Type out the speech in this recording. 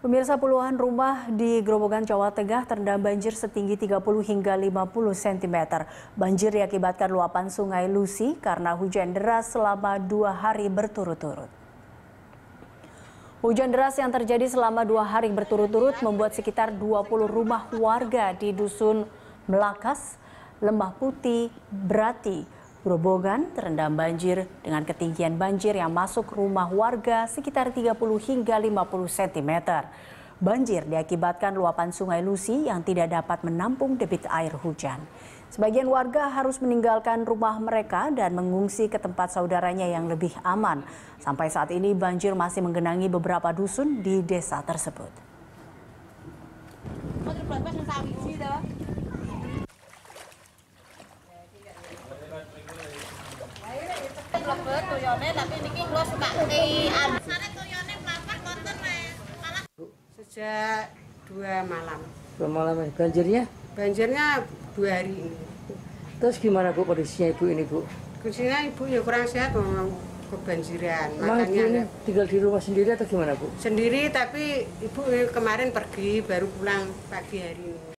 Pemirsa puluhan rumah di Grobogan, Jawa Tengah terendam banjir setinggi 30 hingga 50 cm. Banjir diakibatkan luapan sungai Lusi karena hujan deras selama dua hari berturut-turut. Hujan deras yang terjadi selama dua hari berturut-turut membuat sekitar 20 rumah warga di Dusun Melakas, Lembah Putih, Berati, Grobogan terendam banjir dengan ketinggian banjir yang masuk rumah warga sekitar 30 hingga 50 cm. Banjir diakibatkan luapan sungai Lusi yang tidak dapat menampung debit air hujan. Sebagian warga harus meninggalkan rumah mereka dan mengungsi ke tempat saudaranya yang lebih aman. Sampai saat ini banjir masih menggenangi beberapa dusun di desa tersebut. lebet tuyone tapi niki kula suka tian. Sare tuyone mlampah konten sejak dua malam. Dua malam banjirnya? Banjirnya dua hari ini. Terus gimana Bu kondisinya Ibu ini Bu? Kondisinya Ibu ya kurang sehat memang kebanjiran. Nah, ini tinggal di rumah sendiri atau gimana Bu? Sendiri tapi Ibu kemarin pergi baru pulang pagi hari ini.